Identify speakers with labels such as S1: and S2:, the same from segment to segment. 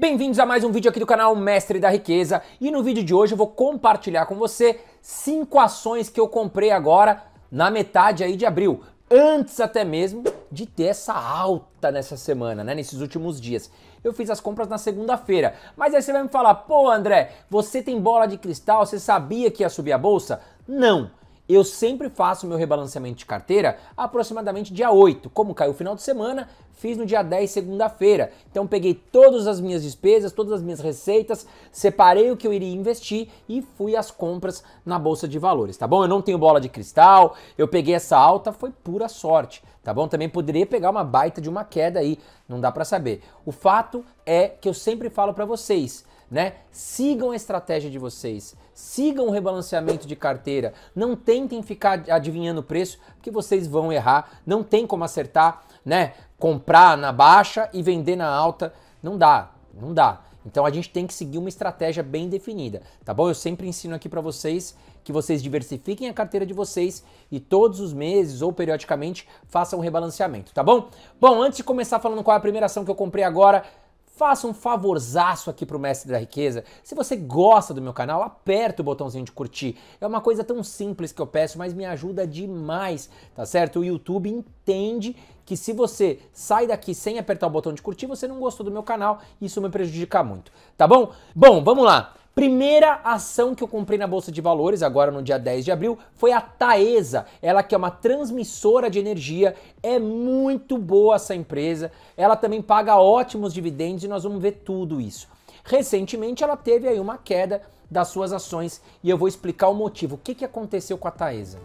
S1: Bem-vindos a mais um vídeo aqui do canal Mestre da Riqueza e no vídeo de hoje eu vou compartilhar com você cinco ações que eu comprei agora na metade aí de abril, antes até mesmo de ter essa alta nessa semana, né, nesses últimos dias. Eu fiz as compras na segunda-feira, mas aí você vai me falar, pô André, você tem bola de cristal, você sabia que ia subir a bolsa? Não, eu sempre faço meu rebalanceamento de carteira aproximadamente dia 8. Como caiu o final de semana, fiz no dia 10, segunda-feira. Então peguei todas as minhas despesas, todas as minhas receitas, separei o que eu iria investir e fui às compras na bolsa de valores, tá bom? Eu não tenho bola de cristal, eu peguei essa alta, foi pura sorte, tá bom? Também poderia pegar uma baita de uma queda aí, não dá para saber. O fato é que eu sempre falo para vocês, né? Sigam a estratégia de vocês, sigam o rebalanceamento de carteira, não tentem ficar adivinhando o preço, porque vocês vão errar, não tem como acertar, né? Comprar na baixa e vender na alta, não dá, não dá. Então a gente tem que seguir uma estratégia bem definida, tá bom? Eu sempre ensino aqui para vocês que vocês diversifiquem a carteira de vocês e todos os meses ou periodicamente façam um rebalanceamento, tá bom? Bom, antes de começar falando qual é a primeira ação que eu comprei agora, faça um favorzaço aqui pro Mestre da Riqueza. Se você gosta do meu canal, aperta o botãozinho de curtir. É uma coisa tão simples que eu peço, mas me ajuda demais, tá certo? O YouTube entende que se você sai daqui sem apertar o botão de curtir, você não gostou do meu canal, isso me prejudica muito, tá bom? Bom, vamos lá. Primeira ação que eu comprei na bolsa de valores, agora no dia 10 de abril, foi a Taesa. Ela que é uma transmissora de energia, é muito boa essa empresa. Ela também paga ótimos dividendos e nós vamos ver tudo isso. Recentemente ela teve aí uma queda das suas ações e eu vou explicar o motivo. O que, que aconteceu com a Taesa?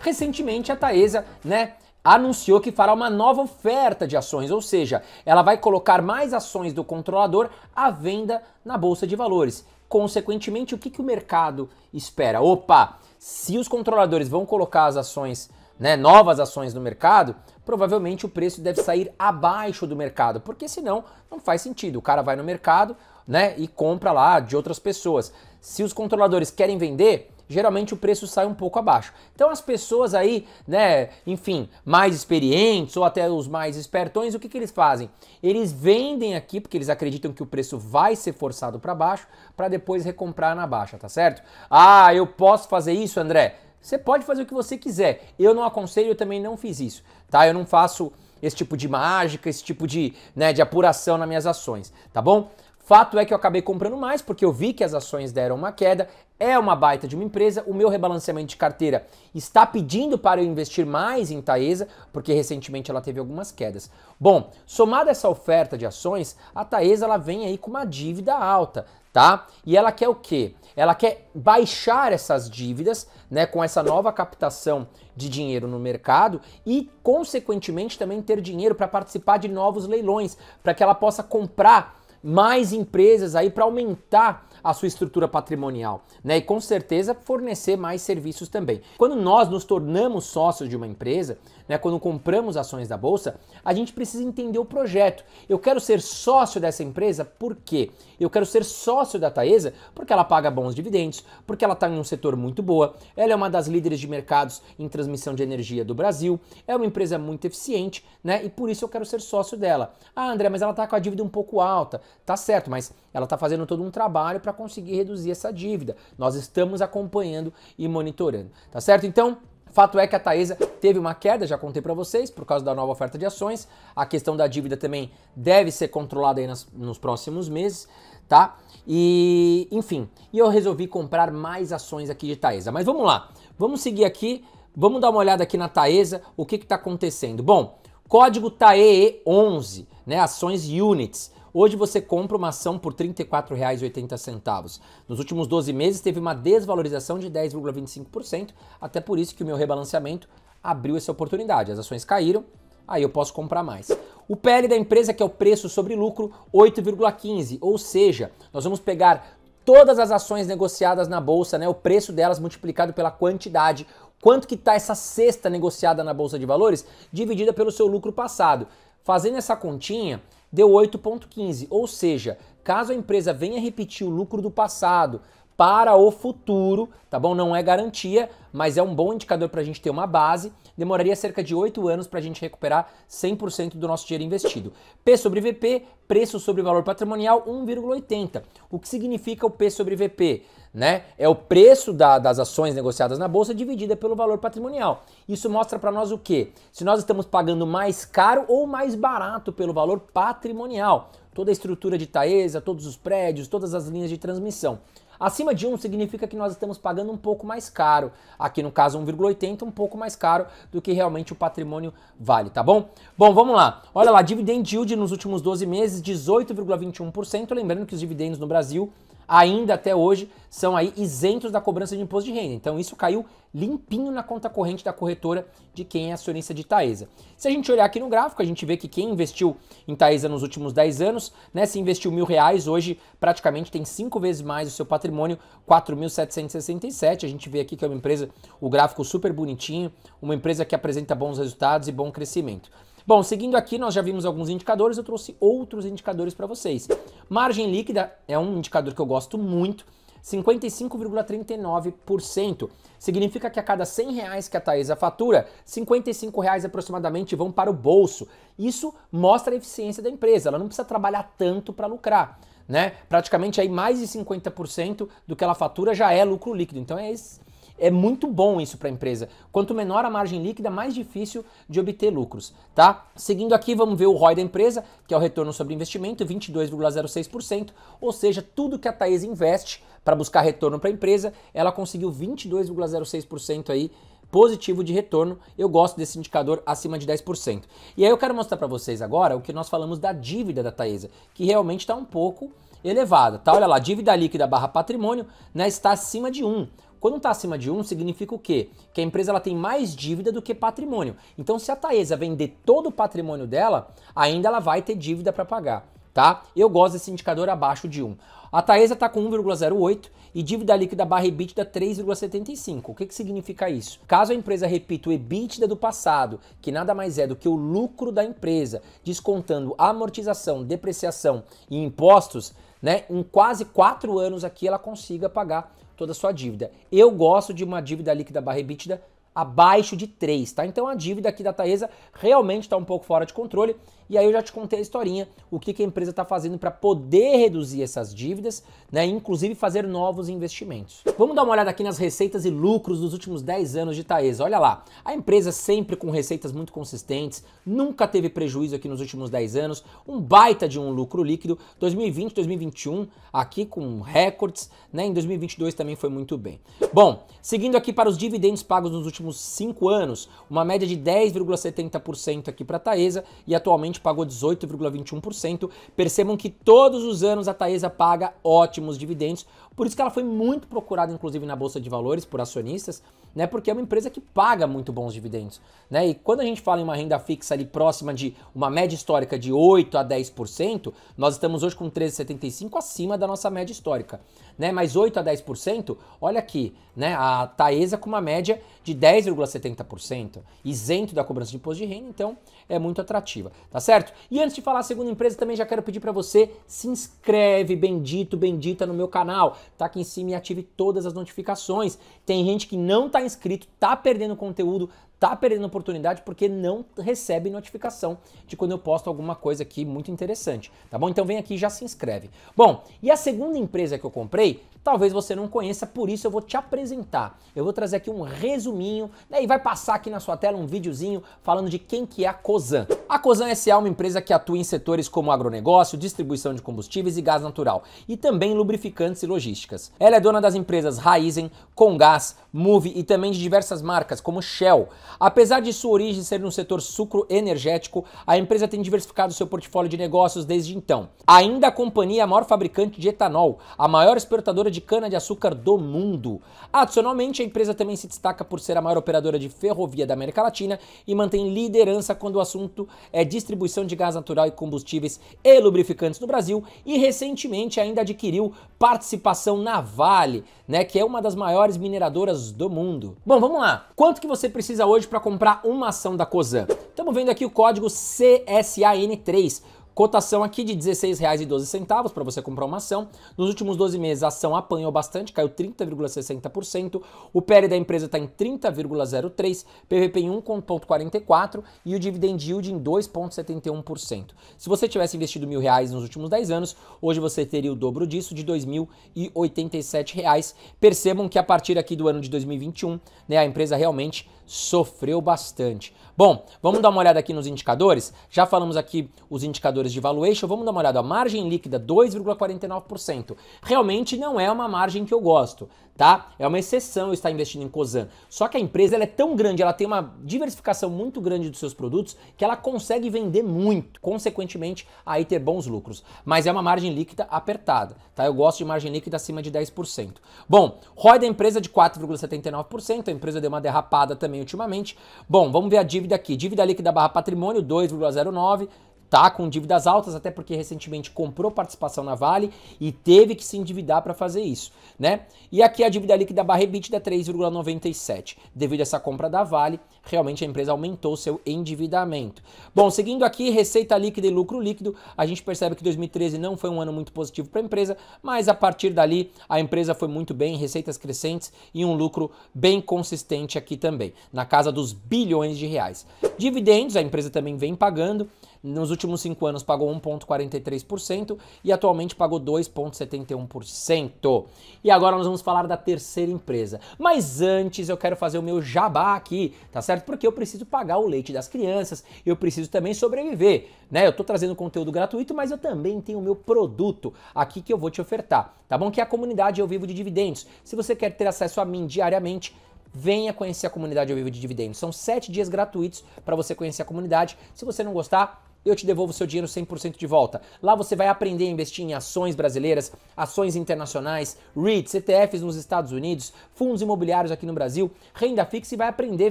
S1: Recentemente a Taesa, né, anunciou que fará uma nova oferta de ações, ou seja, ela vai colocar mais ações do controlador à venda na bolsa de valores. Consequentemente, o que, que o mercado espera? Opa, se os controladores vão colocar as ações, né, novas ações no mercado, provavelmente o preço deve sair abaixo do mercado, porque senão não faz sentido. O cara vai no mercado, né, e compra lá de outras pessoas se os controladores querem vender, geralmente o preço sai um pouco abaixo. Então as pessoas aí, né, enfim, mais experientes ou até os mais espertões, o que, que eles fazem? Eles vendem aqui porque eles acreditam que o preço vai ser forçado para baixo para depois recomprar na baixa, tá certo? Ah, eu posso fazer isso, André? Você pode fazer o que você quiser. Eu não aconselho, eu também não fiz isso, tá? Eu não faço esse tipo de mágica, esse tipo de, né, de apuração nas minhas ações, tá bom? Fato é que eu acabei comprando mais porque eu vi que as ações deram uma queda, é uma baita de uma empresa. O meu rebalanceamento de carteira está pedindo para eu investir mais em Taesa, porque recentemente ela teve algumas quedas. Bom, somada essa oferta de ações, a Taesa ela vem aí com uma dívida alta, tá? E ela quer o quê? Ela quer baixar essas dívidas, né, com essa nova captação de dinheiro no mercado e consequentemente também ter dinheiro para participar de novos leilões, para que ela possa comprar mais empresas aí para aumentar a sua estrutura patrimonial, né? E com certeza fornecer mais serviços também. Quando nós nos tornamos sócios de uma empresa, né, quando compramos ações da bolsa, a gente precisa entender o projeto. Eu quero ser sócio dessa empresa por quê? Eu quero ser sócio da Taesa porque ela paga bons dividendos, porque ela está em um setor muito boa, ela é uma das líderes de mercados em transmissão de energia do Brasil, é uma empresa muito eficiente, né? E por isso eu quero ser sócio dela. Ah, André, mas ela está com a dívida um pouco alta. Tá certo, mas ela está fazendo todo um trabalho para conseguir reduzir essa dívida. Nós estamos acompanhando e monitorando, tá certo? Então, Fato é que a Taesa teve uma queda, já contei para vocês, por causa da nova oferta de ações. A questão da dívida também deve ser controlada aí nas, nos próximos meses, tá? E, enfim, e eu resolvi comprar mais ações aqui de Taesa. Mas vamos lá, vamos seguir aqui, vamos dar uma olhada aqui na Taesa, o que que tá acontecendo. Bom, código TAEE11, né, ações units. Hoje você compra uma ação por R$ 34,80. Nos últimos 12 meses teve uma desvalorização de 10,25%, até por isso que o meu rebalanceamento abriu essa oportunidade. As ações caíram, aí eu posso comprar mais. O PL da empresa, que é o preço sobre lucro, 8,15, ou seja, nós vamos pegar todas as ações negociadas na bolsa, né, o preço delas multiplicado pela quantidade, quanto que está essa cesta negociada na bolsa de valores, dividida pelo seu lucro passado. Fazendo essa continha, deu 8,15, ou seja, caso a empresa venha repetir o lucro do passado para o futuro, tá bom? Não é garantia, mas é um bom indicador para a gente ter uma base. Demoraria cerca de 8 anos para a gente recuperar 100% do nosso dinheiro investido. P sobre VP, preço sobre valor patrimonial 1,80. O que significa o P sobre VP? né? É o preço da, das ações negociadas na bolsa dividida pelo valor patrimonial. Isso mostra para nós o quê? Se nós estamos pagando mais caro ou mais barato pelo valor patrimonial. Toda a estrutura de Taesa, todos os prédios, todas as linhas de transmissão. Acima de 1 significa que nós estamos pagando um pouco mais caro. Aqui no caso 1,80, um pouco mais caro do que realmente o patrimônio vale, tá bom? Bom, vamos lá. Olha lá, dividend yield nos últimos 12 meses, 18,21%. Lembrando que os dividendos no Brasil ainda até hoje são aí isentos da cobrança de imposto de renda. Então isso caiu limpinho na conta corrente da corretora de quem é acionista de Taesa. Se a gente olhar aqui no gráfico, a gente vê que quem investiu em Taesa nos últimos 10 anos, né, se investiu mil reais, hoje praticamente tem cinco vezes mais o seu patrimônio, 4.767. A gente vê aqui que é uma empresa, o gráfico super bonitinho, uma empresa que apresenta bons resultados e bom crescimento. Bom, seguindo aqui, nós já vimos alguns indicadores, eu trouxe outros indicadores para vocês. Margem líquida é um indicador que eu gosto muito. 55,39%. Significa que a cada 100 reais que a Taesa fatura, 55 reais aproximadamente vão para o bolso. Isso mostra a eficiência da empresa, ela não precisa trabalhar tanto para lucrar. Né? Praticamente aí mais de 50% do que ela fatura já é lucro líquido. Então é esse é muito bom isso para a empresa. Quanto menor a margem líquida, mais difícil de obter lucros, tá? Seguindo aqui, vamos ver o ROI da empresa, que é o retorno sobre investimento, 22,06%, ou seja, tudo que a Taesa investe para buscar retorno para a empresa, ela conseguiu 22,06% aí positivo de retorno. Eu gosto desse indicador acima de 10%. E aí eu quero mostrar para vocês agora o que nós falamos da dívida da Taesa, que realmente está um pouco elevada, tá? Olha lá, dívida líquida barra patrimônio né, está acima de 1, quando está acima de 1, significa o quê? Que a empresa ela tem mais dívida do que patrimônio. Então, se a Taesa vender todo o patrimônio dela, ainda ela vai ter dívida para pagar. Tá? Eu gosto desse indicador abaixo de 1. A Taesa está com 1,08 e dívida líquida barra EBITDA 3,75. O que, que significa isso? Caso a empresa repita o EBITDA do passado, que nada mais é do que o lucro da empresa, descontando amortização, depreciação e impostos, né, em quase 4 anos aqui ela consiga pagar toda a sua dívida. Eu gosto de uma dívida líquida barra EBITDA abaixo de 3, tá? Então a dívida aqui da Taesa realmente está um pouco fora de controle e aí eu já te contei a historinha, o que, que a empresa está fazendo para poder reduzir essas dívidas, né? Inclusive fazer novos investimentos. Vamos dar uma olhada aqui nas receitas e lucros dos últimos 10 anos de Taesa. Olha lá, a empresa sempre com receitas muito consistentes, nunca teve prejuízo aqui nos últimos 10 anos, um baita de um lucro líquido, 2020, 2021, aqui com recordes, né? Em 2022 também foi muito bem. Bom, seguindo aqui para os dividendos pagos nos últimos 5 anos, uma média de 10,70% aqui para Taesa e atualmente pagou 18,21%. Percebam que todos os anos a Taesa paga ótimos dividendos, por isso que ela foi muito procurada, inclusive, na Bolsa de Valores por acionistas, né? Porque é uma empresa que paga muito bons dividendos. Né? E quando a gente fala em uma renda fixa ali próxima de uma média histórica de 8 a 10%, nós estamos hoje com 13,75 acima da nossa média histórica. Né? Mas 8 a 10%, olha aqui, né? A Taesa com uma média de 10,70%, isento da cobrança de imposto de renda, então é muito atrativa, tá certo? E antes de falar a segunda empresa, também já quero pedir para você se inscreve, bendito, bendita no meu canal tá aqui em cima e ative todas as notificações. Tem gente que não tá inscrito, tá perdendo conteúdo, tá perdendo oportunidade porque não recebe notificação de quando eu posto alguma coisa aqui muito interessante, tá bom? Então vem aqui e já se inscreve. Bom, e a segunda empresa que eu comprei, talvez você não conheça, por isso eu vou te apresentar. Eu vou trazer aqui um resuminho, daí né, vai passar aqui na sua tela um videozinho falando de quem que é a Cosan. A Cosan SA é uma empresa que atua em setores como agronegócio, distribuição de combustíveis e gás natural, e também lubrificantes e logísticas. Ela é dona das empresas Raizen, Comgás, Move e também de diversas marcas como Shell, Apesar de sua origem ser no setor sucro energético, a empresa tem diversificado seu portfólio de negócios desde então. Ainda a companhia é a maior fabricante de etanol, a maior exportadora de cana-de-açúcar do mundo. Adicionalmente, a empresa também se destaca por ser a maior operadora de ferrovia da América Latina e mantém liderança quando o assunto é distribuição de gás natural e combustíveis e lubrificantes no Brasil e recentemente ainda adquiriu participação na Vale, né, que é uma das maiores mineradoras do mundo. Bom, vamos lá. Quanto que você precisa hoje hoje para comprar uma ação da Cosan. Estamos vendo aqui o código CSAN3, Cotação aqui de R$16,12 para você comprar uma ação. Nos últimos 12 meses a ação apanhou bastante, caiu 30,60%. O PL da empresa está em 30,03%, PVP em 1,44% e o dividend yield em 2,71%. Se você tivesse investido mil reais nos últimos 10 anos, hoje você teria o dobro disso, de R$2.087. Percebam que a partir aqui do ano de 2021, né, a empresa realmente sofreu bastante. Bom, vamos dar uma olhada aqui nos indicadores. Já falamos aqui os indicadores de valuation. Vamos dar uma olhada. A margem líquida 2,49%. Realmente não é uma margem que eu gosto, tá? É uma exceção estar investindo em Cosan. Só que a empresa é tão grande, ela tem uma diversificação muito grande dos seus produtos que ela consegue vender muito, consequentemente, aí ter bons lucros. Mas é uma margem líquida apertada, tá? Eu gosto de margem líquida acima de 10%. Bom, ROI da empresa é de 4,79%. A empresa deu uma derrapada também também ultimamente. Bom, vamos ver a dívida aqui. Dívida líquida barra patrimônio, 2,09 tá com dívidas altas, até porque recentemente comprou participação na Vale e teve que se endividar para fazer isso, né? E aqui a dívida líquida barra EBITDA é 3,97. Devido a essa compra da Vale, realmente a empresa aumentou seu endividamento. Bom, seguindo aqui, receita líquida e lucro líquido, a gente percebe que 2013 não foi um ano muito positivo para a empresa, mas a partir dali a empresa foi muito bem, receitas crescentes e um lucro bem consistente aqui também, na casa dos bilhões de reais. Dividendos, a empresa também vem pagando nos últimos cinco anos pagou 1,43% e atualmente pagou 2,71%. E agora nós vamos falar da terceira empresa. Mas antes eu quero fazer o meu jabá aqui, tá certo? Porque eu preciso pagar o leite das crianças, eu preciso também sobreviver, né? Eu tô trazendo conteúdo gratuito, mas eu também tenho o meu produto aqui que eu vou te ofertar, tá bom? Que é a comunidade Eu Vivo de Dividendos. Se você quer ter acesso a mim diariamente, venha conhecer a comunidade ao vivo de dividendos. São sete dias gratuitos para você conhecer a comunidade. Se você não gostar, eu te devolvo seu dinheiro 100% de volta. Lá você vai aprender a investir em ações brasileiras, ações internacionais, REITs, ETFs nos Estados Unidos, fundos imobiliários aqui no Brasil, renda fixa e vai aprender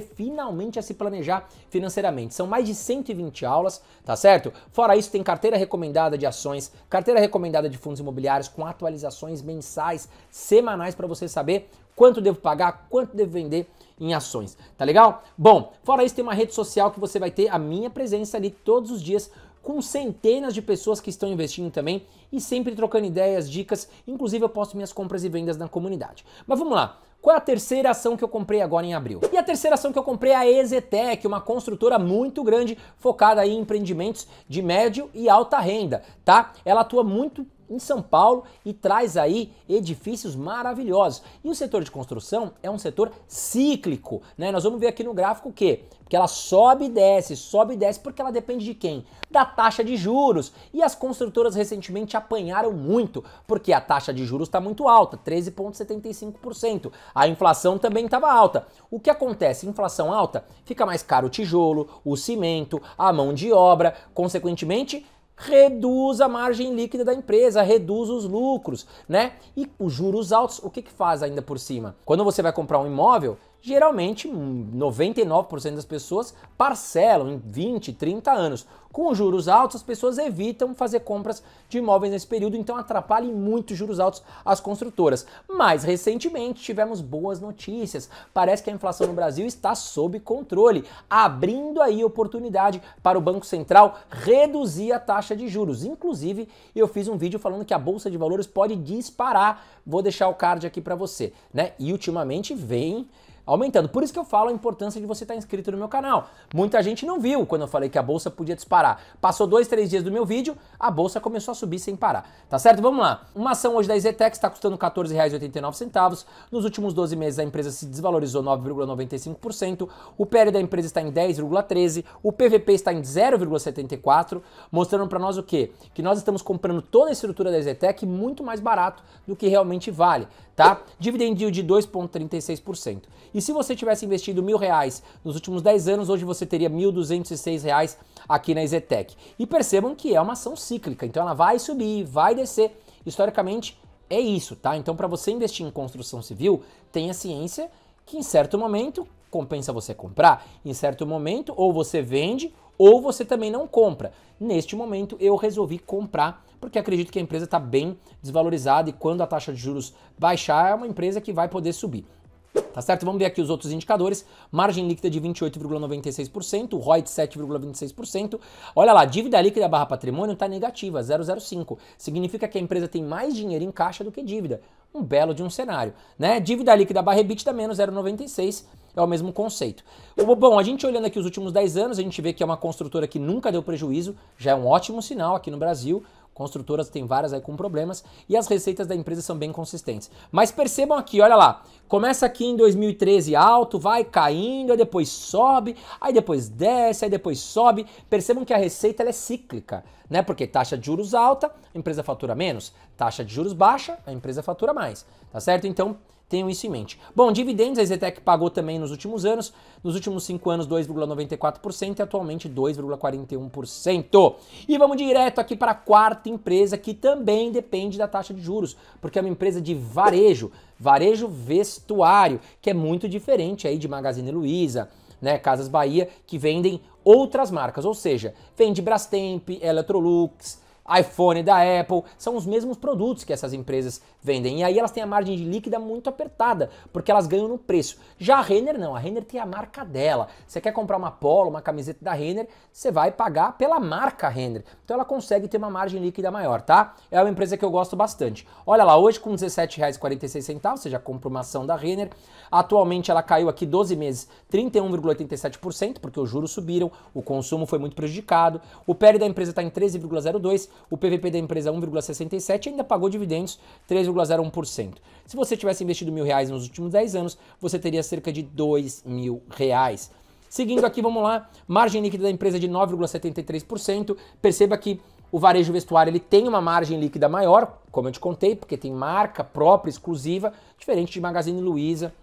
S1: finalmente a se planejar financeiramente. São mais de 120 aulas, tá certo? Fora isso, tem carteira recomendada de ações, carteira recomendada de fundos imobiliários com atualizações mensais, semanais para você saber quanto devo pagar, quanto devo vender em ações, tá legal? Bom, fora isso, tem uma rede social que você vai ter a minha presença ali todos os dias com centenas de pessoas que estão investindo também e sempre trocando ideias, dicas, inclusive eu posto minhas compras e vendas na comunidade. Mas vamos lá. Qual é a terceira ação que eu comprei agora em abril? E a terceira ação que eu comprei é a Ezetec, uma construtora muito grande focada em empreendimentos de médio e alta renda, tá? Ela atua muito em São Paulo e traz aí edifícios maravilhosos. E o setor de construção é um setor cíclico, né? Nós vamos ver aqui no gráfico que que ela sobe e desce, sobe e desce, porque ela depende de quem? Da taxa de juros. E as construtoras recentemente apanharam muito, porque a taxa de juros está muito alta, 13,75%. A inflação também estava alta. O que acontece? Inflação alta, fica mais caro o tijolo, o cimento, a mão de obra, consequentemente, reduz a margem líquida da empresa, reduz os lucros, né? E os juros altos, o que, que faz ainda por cima? Quando você vai comprar um imóvel, geralmente 99% hum, das pessoas parcelam em 20, 30 anos. Com juros altos, as pessoas evitam fazer compras de imóveis nesse período, então atrapalha muito juros altos as construtoras. Mas recentemente tivemos boas notícias. Parece que a inflação no Brasil está sob controle, abrindo aí oportunidade para o Banco Central reduzir a taxa de juros. Inclusive, eu fiz um vídeo falando que a bolsa de valores pode disparar. Vou deixar o card aqui para você, né? E ultimamente vem aumentando. Por isso que eu falo a importância de você estar inscrito no meu canal. Muita gente não viu quando eu falei que a bolsa podia disparar. Passou dois, três dias do meu vídeo, a bolsa começou a subir sem parar. Tá certo? Vamos lá. Uma ação hoje da Ezetex está custando R$ 14,89. Nos últimos 12 meses a empresa se desvalorizou 9,95%. O PL da empresa está em 10,13%. O PVP está em 0,74%. Mostrando para nós o quê? Que nós estamos comprando toda a estrutura da Ezetec muito mais barato do que realmente vale tá? Dividend yield de 2,36%. E se você tivesse investido mil reais nos últimos 10 anos, hoje você teria R$ 1.206 aqui na Zetec. E percebam que é uma ação cíclica, então ela vai subir, vai descer. Historicamente é isso, tá? Então para você investir em construção civil, tenha ciência que em certo momento compensa você comprar, em certo momento ou você vende ou você também não compra. Neste momento eu resolvi comprar porque acredito que a empresa está bem desvalorizada e quando a taxa de juros baixar, é uma empresa que vai poder subir. Tá certo? Vamos ver aqui os outros indicadores. Margem líquida de 28,96%, ROI de 7,26%. Olha lá, dívida líquida barra patrimônio está negativa, 0,05. Significa que a empresa tem mais dinheiro em caixa do que dívida. Um belo de um cenário, né? Dívida líquida barra EBITDA menos 0,96 é o mesmo conceito. Bom, a gente olhando aqui os últimos 10 anos, a gente vê que é uma construtora que nunca deu prejuízo, já é um ótimo sinal aqui no Brasil, Construtoras tem várias aí com problemas e as receitas da empresa são bem consistentes. Mas percebam aqui, olha lá, começa aqui em 2013 alto, vai caindo, aí depois sobe, aí depois desce, aí depois sobe. Percebam que a receita é cíclica, né? Porque taxa de juros alta, a empresa fatura menos, taxa de juros baixa, a empresa fatura mais, tá certo? Então, tenham isso em mente. Bom, dividendos, a Zetec pagou também nos últimos anos, nos últimos 5 anos 2,94% e atualmente 2,41%. E vamos direto aqui para a quarta empresa que também depende da taxa de juros, porque é uma empresa de varejo, varejo vestuário, que é muito diferente aí de Magazine Luiza, né, Casas Bahia, que vendem outras marcas, ou seja, vende Brastemp, Electrolux, iPhone da Apple, são os mesmos produtos que essas empresas vendem. E aí elas têm a margem de líquida muito apertada, porque elas ganham no preço. Já a Renner não, a Renner tem a marca dela. Você quer comprar uma polo, uma camiseta da Renner, você vai pagar pela marca Renner. Então ela consegue ter uma margem líquida maior, tá? É uma empresa que eu gosto bastante. Olha lá, hoje com R$17,46, você já compra uma ação da Renner. Atualmente ela caiu aqui 12 meses 31,87%, porque os juros subiram, o consumo foi muito prejudicado. O PL da empresa está em 13,02% o PVP da empresa 1,67% é e ainda pagou dividendos 3,01%. Se você tivesse investido mil reais nos últimos 10 anos, você teria cerca de 2 mil reais. Seguindo aqui, vamos lá, margem líquida da empresa de 9,73%. Perceba que o varejo vestuário ele tem uma margem líquida maior, como eu te contei, porque tem marca própria, exclusiva, diferente de Magazine Luiza,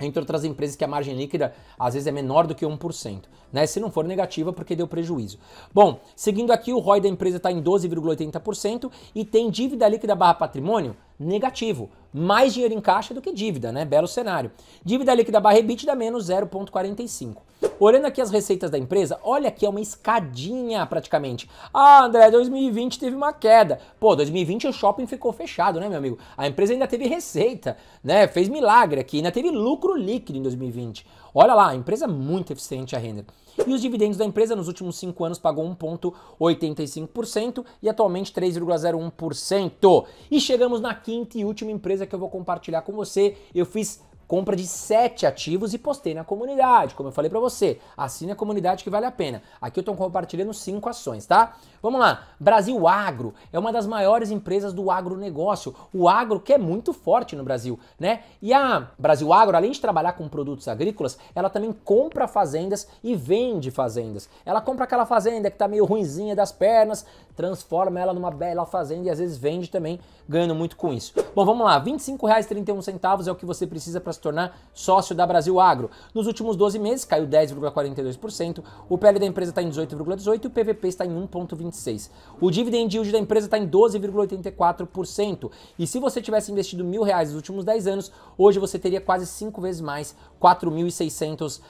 S1: entre outras empresas que a margem líquida às vezes é menor do que 1%, né? Se não for negativa, porque deu prejuízo. Bom, seguindo aqui, o ROI da empresa está em 12,80% e tem dívida líquida barra patrimônio negativo. Mais dinheiro em caixa do que dívida, né? Belo cenário. Dívida líquida barra EBITDA menos 0,45. Olhando aqui as receitas da empresa, olha aqui, é uma escadinha praticamente. Ah, André, 2020 teve uma queda. Pô, 2020 o shopping ficou fechado, né, meu amigo? A empresa ainda teve receita, né? Fez milagre aqui, ainda teve lucro líquido em 2020. Olha lá, a empresa é muito eficiente a renda. E os dividendos da empresa nos últimos 5 anos pagou 1,85% e atualmente 3,01%. E chegamos na quinta e última empresa que eu vou compartilhar com você. Eu fiz compra de sete ativos e postei na comunidade. Como eu falei para você, assine a comunidade que vale a pena. Aqui eu estou compartilhando cinco ações, tá? Vamos lá. Brasil Agro é uma das maiores empresas do agronegócio. O agro que é muito forte no Brasil, né? E a Brasil Agro, além de trabalhar com produtos agrícolas, ela também compra fazendas e vende fazendas. Ela compra aquela fazenda que está meio ruinzinha das pernas, transforma ela numa bela fazenda e às vezes vende também, ganhando muito com isso. Bom, vamos lá. R$ 25,31 é o que você precisa para se tornar sócio da Brasil Agro. Nos últimos 12 meses, caiu 10,42%, o PL da empresa tá está em 18,18% e o PVP está em 1,26%. O dividend yield da empresa está em 12,84%. E se você tivesse investido mil reais nos últimos 10 anos, hoje você teria quase 5 vezes mais, R$ 4.600.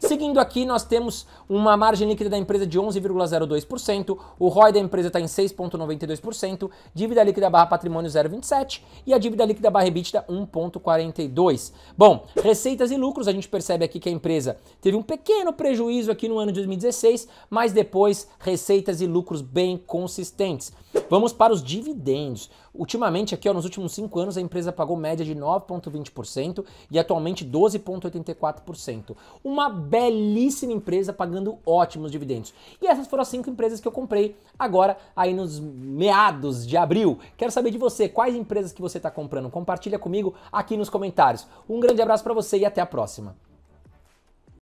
S1: Seguindo aqui, nós temos uma margem líquida da empresa de 11,02%, o ROI da empresa está em 6,92%, dívida líquida barra patrimônio 0,27% e a dívida líquida barra EBITDA 1,42%. Bom, receitas e lucros, a gente percebe aqui que a empresa teve um pequeno prejuízo aqui no ano de 2016, mas depois receitas e lucros bem consistentes. Vamos para os dividendos. Ultimamente, aqui ó, nos últimos cinco anos, a empresa pagou média de 9,20% e atualmente 12,84%. Uma belíssima empresa pagando pagando ótimos dividendos. E essas foram as cinco empresas que eu comprei agora aí nos meados de abril. Quero saber de você quais empresas que você está comprando. Compartilha comigo aqui nos comentários. Um grande abraço para você e até a próxima.